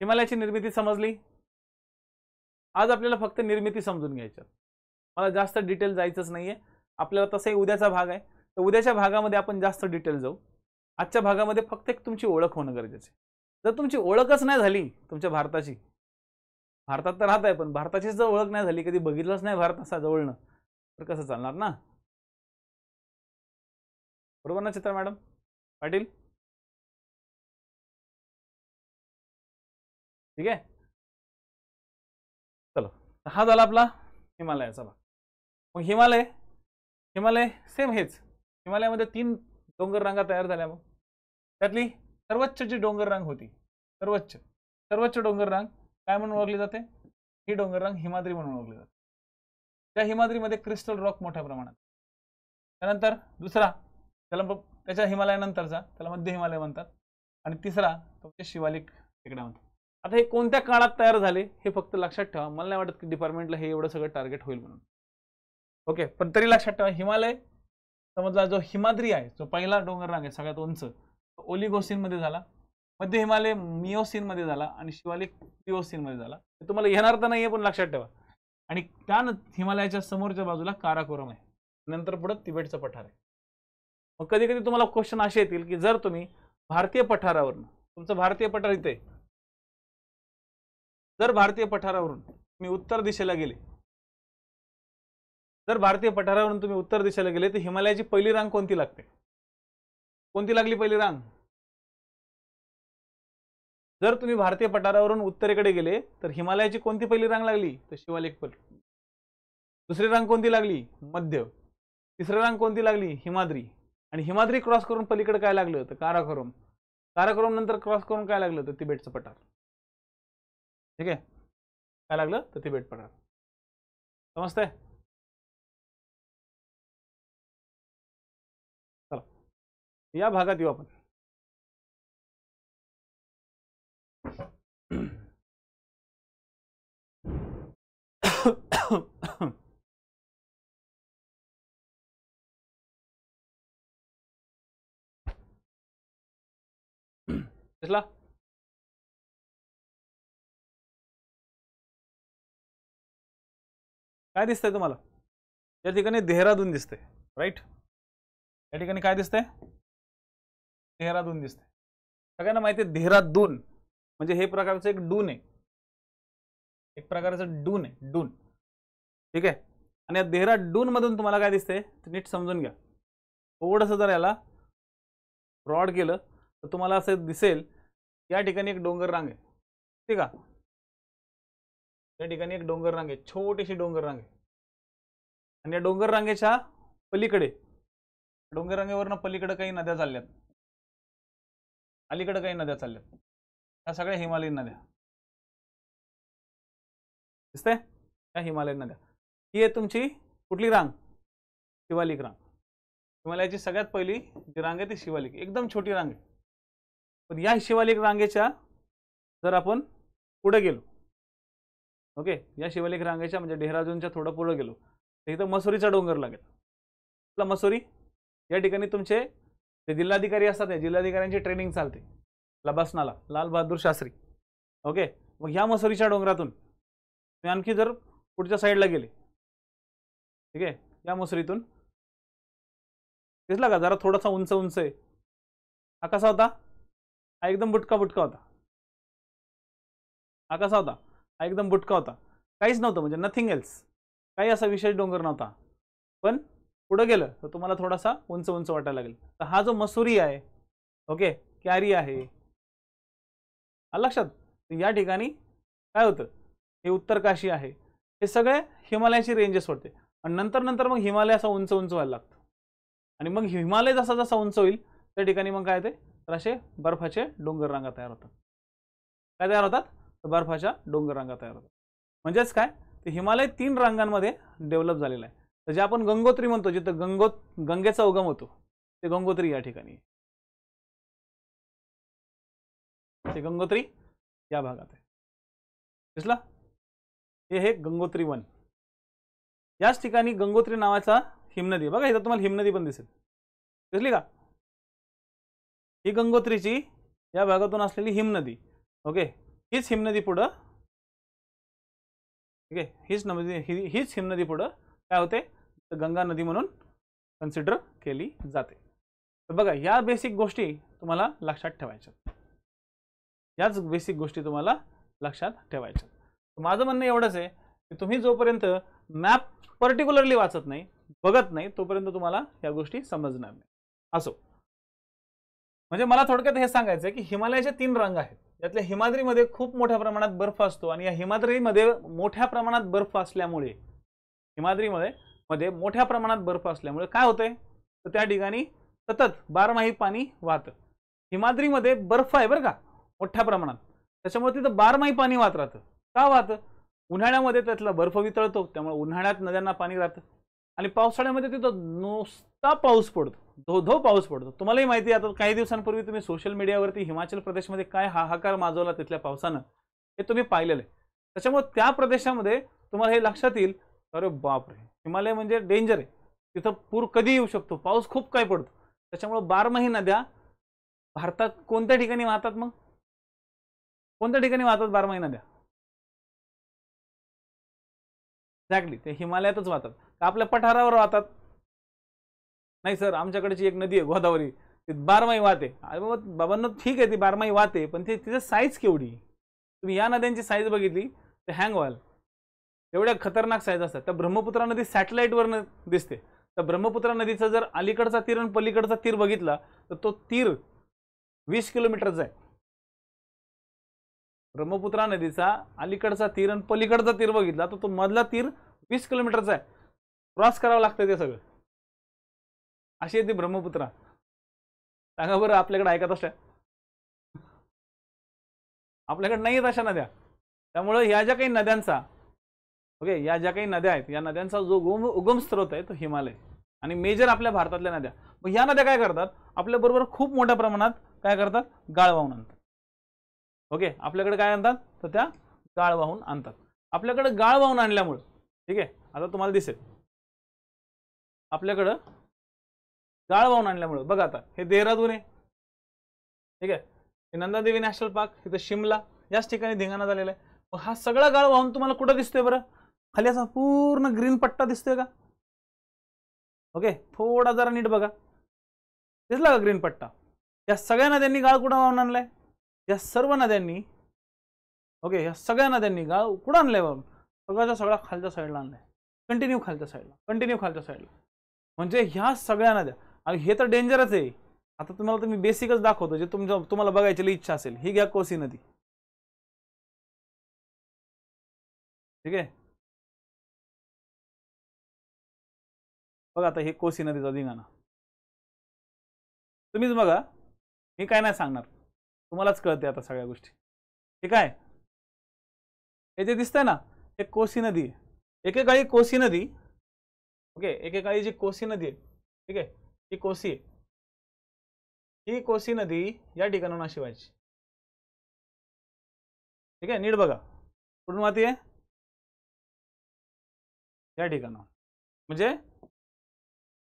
हिमालयाची निर्मिती समजली आज आपल्याला फक्त निर्मिती समजून घ्यायच्या मला जास्त डिटेल जायचंच नाही आहे आपल्याला तसंही उद्याचा भाग आहे तर उद्याच्या भागामध्ये आपण जास्त डिटेल जाऊ आजच्या भागामध्ये फक्त एक तुमची ओळख होणं गरजेचं आहे जर तुमची ओळखच नाही झाली तुमच्या भारताची भारतात तर राहत आहे पण भारताची जर ओळख नाही झाली कधी बघितलंच नाही भारत असा जवळनं तर कसं चालणार ना बरोबर ना चित्र मॅडम पाटील ठीक आहे चलो हा झाला आपला हिमालयाचा भाग मग हिमालय हिमालय सेम हेच हिमालयामध्ये तीन डोंगर रांगा तयार झाल्या मग त्यातली सर्वोच्च जी डोंगर रांग होती सर्वोच्च सर्वोच्च डोंगर रांग काय म्हणून ओळखली जाते ही डोंगर रांग हिमाद्री म्हणून ओळखली जाते त्या हिमाद्रीमध्ये क्रिस्टल रॉक मोठ्या प्रमाणात त्यानंतर दुसरा त्याला मग त्याच्या हिमालयानंतरचा त्याला मध्य हिमालय म्हणतात आणि तिसरा तो म्हणजे शिवालिक टेकडा म्हणतात आता हे कोणत्या काळात तयार झाले हे फक्त लक्षात ठेवा मला नाही वाटत की डिपार्टमेंटला हे एवढं सगळं टार्गेट होईल म्हणून ओके पण तरी लक्षात ठेवा हिमालय समजला जो हिमाद्री आहे जो पहिला डोंगर रांग आहे सगळ्यात उंच तो मध्ये झाला मध्य हिमालय मध्ये झाला आणि शिवालिक मध्ये झाला तुम्हाला येणार तर नाही पण लक्षात ठेवा आणि त्यान हिमालयाच्या समोरच्या बाजूला काराकोरम आहे नंतर पुढं तिबेटचं पठार आहे मग कधी कधी तुम्हाला क्वेश्चन असे येतील की जर तुम्ही भारतीय पठारावरून तुमचं भारतीय पठार इथे जर भारतीय पठारावरून तुम्ही उत्तर दिशेला गेले जर भारतीय पठारावरून तुम्ही उत्तर दिशेला गेले तर हिमालयाची पहिली रांग कोणती लागते कोणती लागली पहिली रांग जर तुम्ही भारतीय पठारावरून उत्तरेकडे गेले तर हिमालयाची कोणती पहिली रांग लागली तर शिवालिक दुसरी रांग कोणती लागली मध्य तिसरी रांग कोणती लागली हिमाद्री आणि हिमाद्री क्रॉस करून पलीकडे काय लागलं तर काराकोरम काराकोरम नंतर क्रॉस करून काय लागलं तर तिबेटचं पठार ठीक आहे काय लागलं तर तिबेट पठार समजतंय या भागात येऊ आपण दिसला काय दिसतंय तुम्हाला या ठिकाणी देहरादून दिसते राईट या ठिकाणी काय दिसतंय देहरादून दिसते सगळ्यांना माहिती आहे देहरादून म्हणजे हे प्रकारचं एक डून आहे एक प्रकारचं डून आहे डून ठीक आहे आणि या देहराडून मधून तुम्हाला काय दिसते नीट समजून घ्या थोडस जर याला ब्रॉड केलं तर तुम्हाला असं दिसेल या ठिकाणी एक डोंगर रांग आहे ठीक आहे या ठिकाणी एक डोंगर रांग आहे छोटीशी डोंगर रांग आहे आणि या डोंगर रांगेच्या पलीकडे डोंगर रांगेवरनं पलीकडे काही नद्या चालल्यात अलीकडे काही नद्या चालल्या ह्या सगळ्या हिमालयीन नद्या दिसतंय या हिमालयीन नद्या ही आहे तुमची कुठली रांग शिवालिक रांग हिमालयाची सगळ्यात पहिली जी रांग आहे ती शिवालिक एकदम छोटी रांग आहे पण या शिवालिक रांगेच्या जर आपण पुढे गेलो ओके या शिवालिक रांगेच्या म्हणजे डेहराजूनच्या थोडं पुढं गेलो तर इथं मसुरीचा डोंगर लागेल मसुरी या ठिकाणी तुमचे ते जिल्हाधिकारी असतात ते जिल्हाधिकाऱ्यांची ट्रेनिंग चालते लबासनाला लाल बहादूर शास्त्री ओके मग ह्या मसुरीच्या डोंगरातून तुम्ही आणखी जर पुढच्या साईडला गेले ठीक आहे या मसुरीतून दिसला का जरा थोडासा उंच उंच आहे हा कसा होता हा एकदम बुटका बुटका होता हा कसा होता हा एकदम बुटका होता काहीच नव्हतं म्हणजे नथिंग एल्स काही असा विशेष डोंगर नव्हता पण पुढं गेलं तर तुम्हाला थोडासा उंच उंच वाटायला लागेल तर हा जो मसुरी आहे ओके कॅरी आहे लक्षात या ठिकाणी काय होतं हे उत्तर काशी आहे हे सगळे हिमालयाची रेंजेस होते आणि नंतर नंतर मग हिमालय असा उंच उंच व्हायला लागतं आणि मग हिमालय जसा जसा उंच होईल त्या ठिकाणी मग काय होते तर असे बर्फाचे डोंगर रांगा तयार होतात काय तयार होतात तर बर्फाच्या डोंगर रांगा तयार होतात म्हणजेच काय ते हिमालय तीन रांगांमध्ये डेव्हलप झालेला आहे तर जे आपण गंगोत्री म्हणतो जिथं गंगो गंगेचा उगम होतो ते गंगोत्री या ठिकाणी ते गंगोत्री या भागात आहे दिसला हे हे गंगोत्री वन याच ठिकाणी गंगोत्री नावाचा हिमनदी बघा इथं तुम्हाला हिमनदी पण दिसेल दिसली का ही गंगोत्रीची या भागातून असलेली हिमनदी ओके हीच हिमनदी पुढं ठीक आहे हीच नदी हीच हिमनदी पुढं काय होते तर गंगा नदी म्हणून कन्सिडर केली जाते तर बघा या बेसिक गोष्टी तुम्हाला लक्षात ठेवायच्या याच बेसिक गोष्टी तुम्हाला लक्षात ठेवायच्या माझं म्हणणं एवढंच आहे की तुम्ही जोपर्यंत मॅप पर्टिक्युलरली वाचत नाही बघत नाही तोपर्यंत तुम्हाला या गोष्टी समजणार नाही असो म्हणजे मला थोडक्यात हे सांगायचं की हिमालयाचे तीन रंग आहेत यातल्या हिमाद्रीमध्ये खूप मोठ्या प्रमाणात बर्फ असतो आणि या हिमाद्रीमध्ये मोठ्या प्रमाणात बर्फ असल्यामुळे हिमाद्रीमध्ये मध्ये मोठ्या प्रमाणात बर्फ असल्यामुळे काय होतंय तर त्या ठिकाणी सतत बारमाही पाणी वाहतं हिमाद्रीमध्ये बर्फ आहे बरं का मोठ्या प्रमाणात त्याच्यामुळे तिथं बारमाही पाणी वाहत राहतं का वाहतं उन्हाळ्यामध्ये त्यातला बर्फ वितळतो त्यामुळे उन्हाळ्यात नद्यांना पाणी राहतं आणि पावसाळ्यामध्ये तिथं नुसता पाऊस पडतो धोधो पाऊस पडतो तुम्हालाही माहिती आहे आता काही दिवसांपूर्वी तुम्ही सोशल मीडियावरती हिमाचल प्रदेशमध्ये काय हाहाकार माजवला तिथल्या पावसानं हे तुम्ही पाहिलेलं आहे त्याच्यामुळे त्या प्रदेशामध्ये तुम्हाला हे लक्षात येईल अरे बापरे हिमालय म्हणजे डेंजर आहे तिथं पूर कधी येऊ शकतो पाऊस खूप काय पडतो त्याच्यामुळं बारमाही नद्या भारतात कोणत्या ठिकाणी वाहतात मग कोणत्या ठिकाणी वाहतात बारमाही नद्या एक्झॅक्टली ते हिमालयातच वाहतात आपल्या पठारावर वाहतात नाही सर आमच्याकडची एक नदी आहे गोदावरी ती बारमाही वाहते अरे ठीक आहे ती बारमाही वाहते पण ते तिचं साईज केवढी तुम्ही या नद्यांची साईज बघितली तर हँग व्हाल एवढ्या खतरनाक साईज असतात तर ब्रह्मपुत्रा नदी सॅटेलाईटवर दिसते तर ब्रह्मपुत्रा नदीचा जर अलीकडचा तीर आणि पलीकडचा तीर बघितला तर तो तीर वीस किलोमीटरचा आहे ब्रह्मपुत्रा नदीचा अलीकडचा तीर आणि पलीकडचा तीर बघितला तर तो मधला तीर वीस किलोमीटरचा आहे क्रॉस करावं लागतं ते सगळं अशी आहे ती ब्रह्मपुत्रा सांगा बरं आपल्याकडे ऐकत असल्या आपल्याकडे नाही येत अशा नद्या त्यामुळं ह्या ज्या काही नद्यांचा ओके या ज्या काही नद्या आहेत या नद्यांचा जो उगम उगम स्रोत आहे तो हिमालय आणि मेजर आपल्या भारतातल्या नद्या मग या नद्या काय करतात आपल्याबरोबर खूप मोठ्या प्रमाणात काय करतात गाळ वाहून आणतात ओके आपल्याकडे काय आणतात तर त्या गाळ वाहून आणतात आपल्याकडे गाळ वाहून आणल्यामुळे ठीक आहे आता तुम्हाला दिसेल आपल्याकडं गाळ वाहून आणल्यामुळे बघा आता हे देहरादून आहे ठीक आहे नंदा नंदादेवी नॅशनल पार्क इथं शिमला याच ठिकाणी धिंगाणा झालेला आहे मग हा सगळा गाळ वाहून तुम्हाला कुठं दिसतोय बरं खाली असा पूर्ण ग्रीन पट्टा दिसतोय का ओके थोडा जरा नीट बघा दिसला का ग्रीन पट्टा या सगळ्या नद्यांनी गाळ कुठं वाहून आणलाय या सर्व नद्यांनी ओके या सगळ्या नद्यांनी गाळ कुठं आणलाय वाहून सगळ्याचा सगळ्या खालच्या साईडला आणलाय कंटिन्यू खालच्या साईडला कंटिन्यू खालच्या साईडला म्हणजे ह्या सगळ्या नद्या आणि हे तर डेंजरच आहे आता तुम्हाला तुम्ही बेसिकच दाखवतो जे तुमच्या तुम्हाला बघायची इच्छा असेल ही घ्या कोसी नदी ठीक आहे बघा आता हे कोसी नदीचा धिंगाणा तुम्हीच बघा मी काय नाही सांगणार तुम्हालाच कळते आता सगळ्या गोष्टी ठीक आहे हे जे दिसतंय ना हे कोसी नदी आहे एकेकाळी कोसी नदी ओके एकेकाळी जी कोसी नदी आहे ठीक आहे ही कोसी आहे ही कोसी नदी या ठिकाणाहून अशी व्हायची ठीक आहे नीट बघा कुठून माती आहे या ठिकाणावर म्हणजे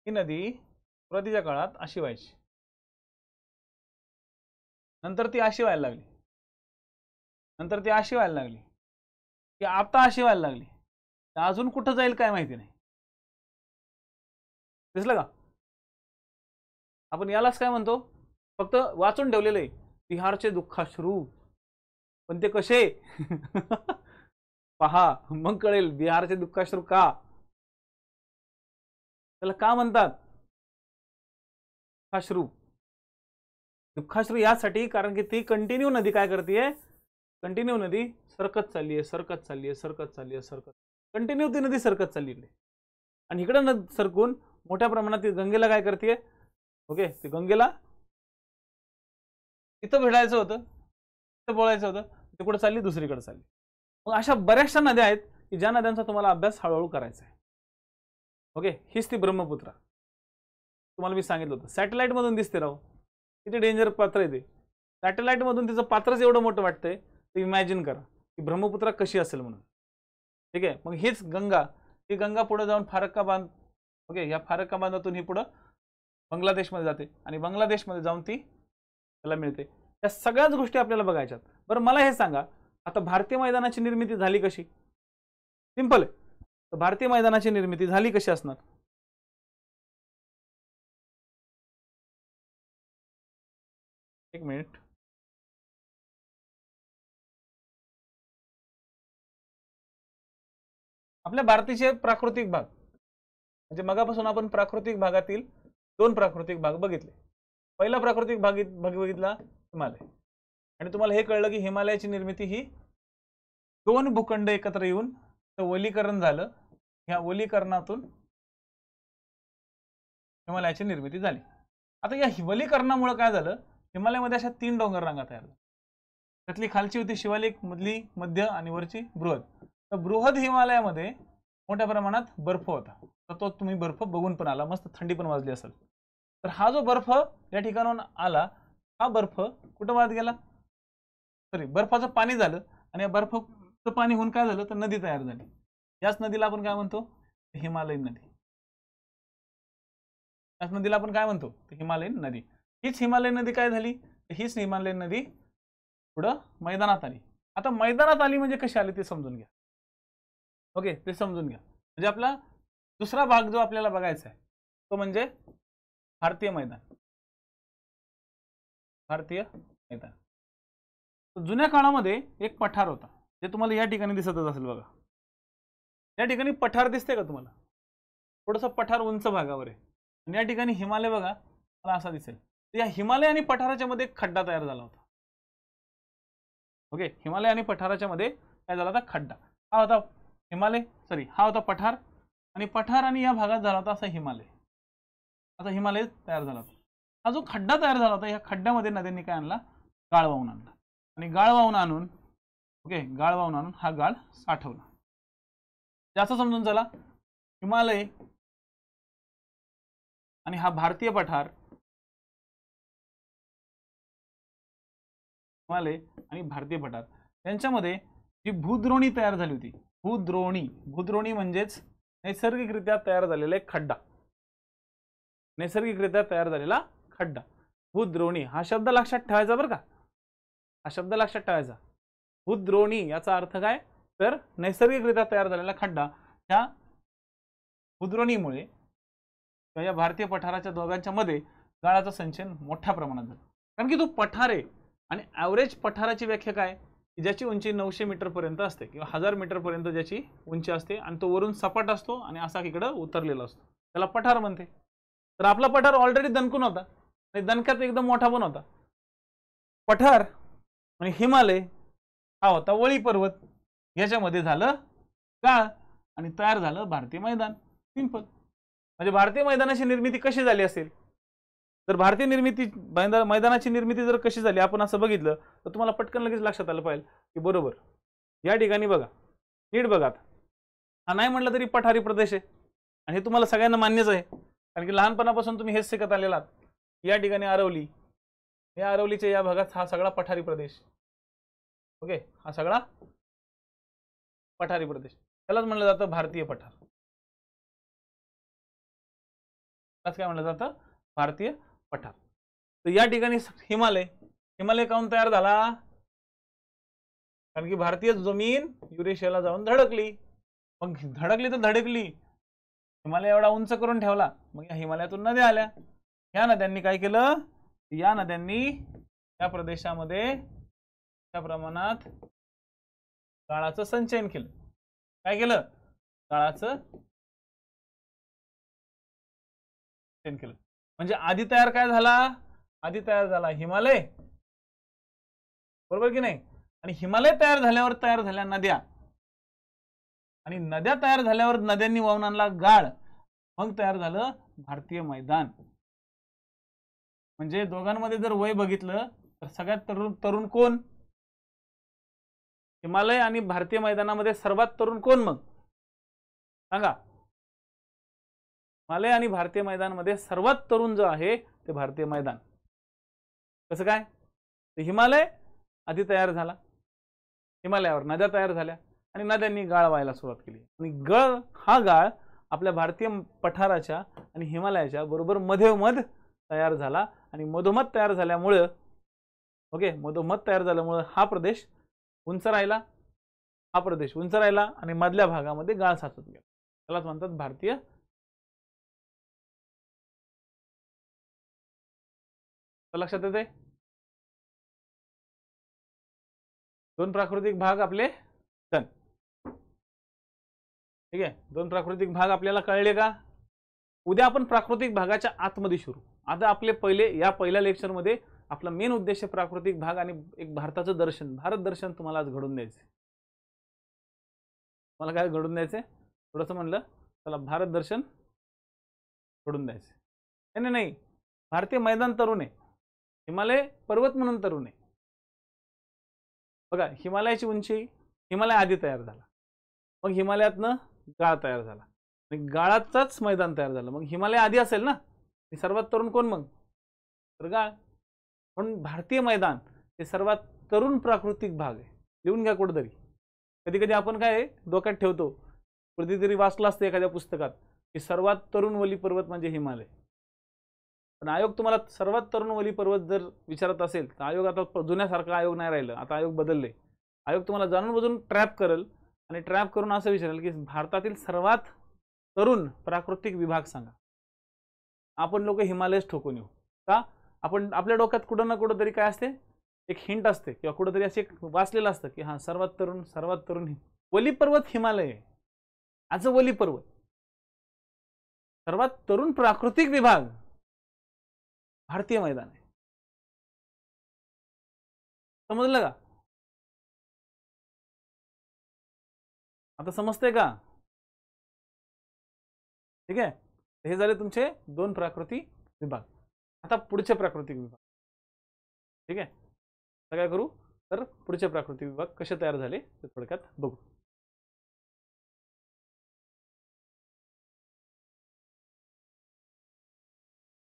ही नदी सुरुवातीच्या काळात अशी व्हायची नंतर ती अशी व्हायला लागली नंतर ती अशी व्हायला लागली की आता अशी व्हायला लागली अजून कुठं जाईल काय माहिती नाही दिसलं का आपण यालाच काय म्हणतो फक्त वाचून ठेवलेलं आहे बिहारचे दुःखाश्रू पण ते कसे पहा मग कळेल बिहारचे दुःखाश्रू का त्याला का म्हणतात खाश्रू दुःखाश्रू यासाठी कारण की ती कंटिन्यू नदी काय करते कंटिन्यू नदी सरकत चालली आहे सरकत चालली आहे सरकत चालली आहे सरकत कंटिन्यू ती नदी सरकत चालली आहे आणि इकडं न सरकून मोठ्या प्रमाणात ती गंगेला काय करते ओके ती गंगेला इथं भेटायचं होतं तिथं बोलायचं होतं तिकडं चालली दुसरीकडे चालली मग अशा बऱ्याचशा नद्या आहेत की ज्या नद्यांचा तुम्हाला अभ्यास हळूहळू करायचा आहे ओके हीच ती ब्रह्मपुत्रा तुम्हाला मी सांगितलं होतं सॅटेलाईटमधून दिसते राव किती डेंजर पात्र येते ते सॅटेलाईटमधून तिचं पात्रच एवढं मोठं वाटतंय ते इमॅजिन करा की ब्रह्मपुत्रा कशी असेल म्हणून ठीक आहे मग हीच गंगा ही गंगा पुढे जाऊन फारक्का बांध ओके ह्या फारक्का बांधातून ही पुढं बांगलादेशमध्ये जाते आणि बांगलादेशमध्ये जाऊन ती त्याला मिळते या सगळ्याच गोष्टी आपल्याला बघायच्यात बरं मला हे सांगा आता भारतीय मैदानाची निर्मिती झाली कशी सिंपल आहे तर भारतीय मैदानाची निर्मिती झाली कशी असणार एक मिनिट आपल्या भारतीचे प्राकृतिक भाग म्हणजे मगापासून आपण प्राकृतिक भागातील दोन प्राकृतिक भाग बघितले पहिला प्राकृतिक भाग बघितला हिमालय आणि तुम्हाला हे कळलं की हिमालयाची निर्मिती ही दोन भूखंड एकत्र येऊन तर वलीकरण झालं ह्या वलीकरणातून हिमालयाची निर्मिती झाली आता या वलीकरणामुळे काय झालं हिमालयामध्ये अशा तीन डोंगर रांगा तयार झाल्या त्यातली खालची होती शिवालिक मधली मध्य आणि वरची बृहद तर बृहद हिमालयामध्ये मोठ्या प्रमाणात बर्फ होता तर तो तुम्ही बर्फ बघून पण आला मस्त थंडी पण वाजली असेल तर हा जो बर्फ या ठिकाणून आला हा बर्फ कुठं वाहत गेला सॉरी बर्फाचं पाणी झालं आणि या बर्फ तर पाणी होऊन काय झालं तर नदी तयार झाली याच नदीला आपण काय म्हणतो हिमालयीन नदी याच नदीला आपण काय म्हणतो हिमालयीन नदी हीच हिमालयन नदी काय झाली हीच हिमालयन नदी पुढं मैदानात आली आता मैदानात आली म्हणजे कशी आली ते समजून घ्या ओके ते समजून घ्या म्हणजे आपला दुसरा भाग जो आपल्याला बघायचा आहे तो म्हणजे भारतीय मैदान भारतीय मैदान जुन्या काळामध्ये एक पठार होता जे तुम्हाला या ठिकाणी दिसतच असेल बघा या ठिकाणी पठार दिसते का तुम्हाला थोडंसं पठार उंच भागावर आहे आणि या ठिकाणी हिमालय बघा मला असा दिसेल या हिमालय आणि पठाराच्या मध्ये खड्डा तयार झाला होता ओके हिमालय आणि पठाराच्या मध्ये काय झाला होता खड्डा हा होता हिमालय सॉरी हा होता पठार आणि पठार आणि या भागात झाला होता असा हिमालय असा हिमालय तयार झाला होता हा जो खड्डा तयार झाला होता या खड्ड्यामध्ये नद्यांनी काय आणला गाळ वाहून आणला आणि गाळ वाहून आणून ओके गाळ वाहून आणून हा गाळ साठवला जास्त समजून चला हिमालय आणि हा भारतीय पठार हिमालय आणि भारतीय पठार यांच्यामध्ये जी भूद्रोणी तयार झाली होती भूद्रोणी भूद्रोणी म्हणजेच नैसर्गिकरित्या तयार झालेला एक खड्डा नैसर्गिकरित्या तयार झालेला खड्डा भूद्रोणी हा शब्द लक्षात ठेवायचा बरं का हा शब्द लक्षात ठेवायचा उद्रोणी याचा अर्थ काय तर नैसर्गिकरित्या तयार झालेला खड्डा ह्या उद्रोणीमुळे किंवा या भारतीय पठाराच्या दोघांच्या मध्ये गाळाचा संचयन मोठ्या प्रमाणात झालं कारण की तो पठारे आणि ॲव्हरेज पठाराची व्याख्या काय की ज्याची उंची नऊशे मीटरपर्यंत असते किंवा हजार मीटरपर्यंत ज्याची उंची असते आणि तो वरून सपाट असतो आणि असा इकडं उतरलेला असतो त्याला पठार म्हणते तर आपला पठार ऑलरेडी दणकून होता आणि दणक्यात एकदम मोठा पण होता पठार आणि हिमालय हा होता वळी पर्वत याच्यामध्ये झालं का आणि तयार झालं भारतीय मैदान सिंपल म्हणजे भारतीय मैदानाची निर्मिती कशी झाली असेल तर भारतीय निर्मिती मैदा मैदानाची निर्मिती जर कशी झाली आपण असं बघितलं तर तुम्हाला पटकन लगेच लक्षात आलं पाहिजे की बरोबर या ठिकाणी बघा नीट बघा हा नाही म्हटलं तरी पठारी प्रदेश आहे आणि हे तुम्हाला सगळ्यांना मान्यच आहे कारण की लहानपणापासून तुम्ही हेच शिकत आलेला या ठिकाणी आरवली या आरवलीच्या या भागात हा सगळा पठारी प्रदेश ओके हा सगळा पठारी प्रदेश त्यालाच म्हणलं जातं भारतीय पठार त्यालाच काय म्हणलं जातं भारतीय पठार तर या ठिकाणी हिमालय हिमालय काहून तयार झाला कारण की भारतीय जमीन युरेशियाला जाऊन धडकली मग धडकली तर धडकली हिमालय एवढा उंच करून ठेवला मग या हिमालयातून नद्या आल्या या नद्यांनी काय केलं या नद्यांनी या प्रदेशामध्ये त्या प्रमाणात काळाचं संचयन केलं काय केलं काळाचं केलं म्हणजे आधी तयार काय झाला आधी तयार झाला हिमालय बरोबर की नाही आणि हिमालय तयार झाल्यावर तयार झाल्या नद्या आणि नद्या तयार झाल्यावर नद्यांनी वाहून आणला गाळ मग तयार झालं भारतीय मैदान म्हणजे दोघांमध्ये जर वय बघितलं तर सगळ्यात तरुण तरुण कोण हिमालय आणि भारतीय मैदानामध्ये सर्वात तरुण कोण मग सांगा हिमालय आणि भारतीय मैदानामध्ये सर्वात तरुण जो आहे ते भारतीय मैदान कसं काय हिमालय आधी तयार झाला हिमालयावर नद्या तयार झाल्या आणि नद्यांनी गाळ व्हायला सुरुवात केली आणि गळ हा गाळ आपल्या भारतीय पठाराच्या आणि हिमालयाच्या बरोबर मध तयार झाला आणि मधोमध तयार झाल्यामुळं ओके मधोमध तयार झाल्यामुळं हा प्रदेश उंच राहिला हा प्रदेश उंच राहिला आणि मधल्या भागामध्ये गाळ साचत गेला त्यालाच म्हणतात भारतीय लक्षात येते दोन प्राकृतिक भाग आपले सण ठीक आहे दोन प्राकृतिक भाग आपल्याला कळले का उद्या आपण प्राकृतिक भागाच्या आतमध्ये सुरू आता आपले पहिले या पहिल्या लेक्चरमध्ये आपला मेन उद्देश प्राकृतिक भाग आणि एक भारताचं दर्शन भारत दर्शन तुम्हाला आज घडून द्यायचं तुम्हाला काय घडून द्यायचंय थोडंसं म्हणलं चला भारत दर्शन घडून द्यायचं नाही नाही भारतीय मैदान तरुण आहे हिमालय पर्वत म्हणून तरुण आहे बघा हिमालयाची उंची हिमालय आधी तयार झाला मग हिमालयातनं गाळ तयार झाला आणि गाळाचाच मैदान तयार झालं मग हिमालय आधी असेल ना सर्वात तरुण कोण मग तर गाळ म्हणून भारतीय मैदान हे सर्वात तरुण प्राकृतिक भाग आहे लिहून घ्या कुठेतरी कधी कधी आपण काय डोक्यात ठेवतो कधीतरी वाचलं असतं एखाद्या पुस्तकात की सर्वात तरुण वली पर्वत म्हणजे हिमालय पण आयोग तुम्हाला सर्वात तरुण वली पर्वत जर विचारत असेल तर आयोग आता जुन्यासारखा आयोग नाही राहिलं आता आयोग बदलले आयोग तुम्हाला जाणून बुजून ट्रॅप करेल आणि ट्रॅप करून असं विचारेल की भारतातील सर्वात तरुण प्राकृतिक विभाग सांगा आपण लोक हिमालयच ठोकून येऊ का आपण आपल्या डोक्यात कुठं ना कुठं तरी काय असते एक हिंट असते किंवा कुठंतरी असे एक वाचलेलं असतं की हा सर्वात तरुण सर्वात तरुण वली पर्वत हिमालय आज वली पर्वत सर्वात तरुण प्राकृतिक विभाग भारतीय मैदान आहे समजलं का आता समजते का ठीक आहे हे झाले तुमचे दोन प्राकृतिक विभाग आता पुढचे प्राकृतिक विभाग ठीक आहे आता करू तर पुढचे प्राकृतिक विभाग कसे तयार झाले ते थोडक्यात बघू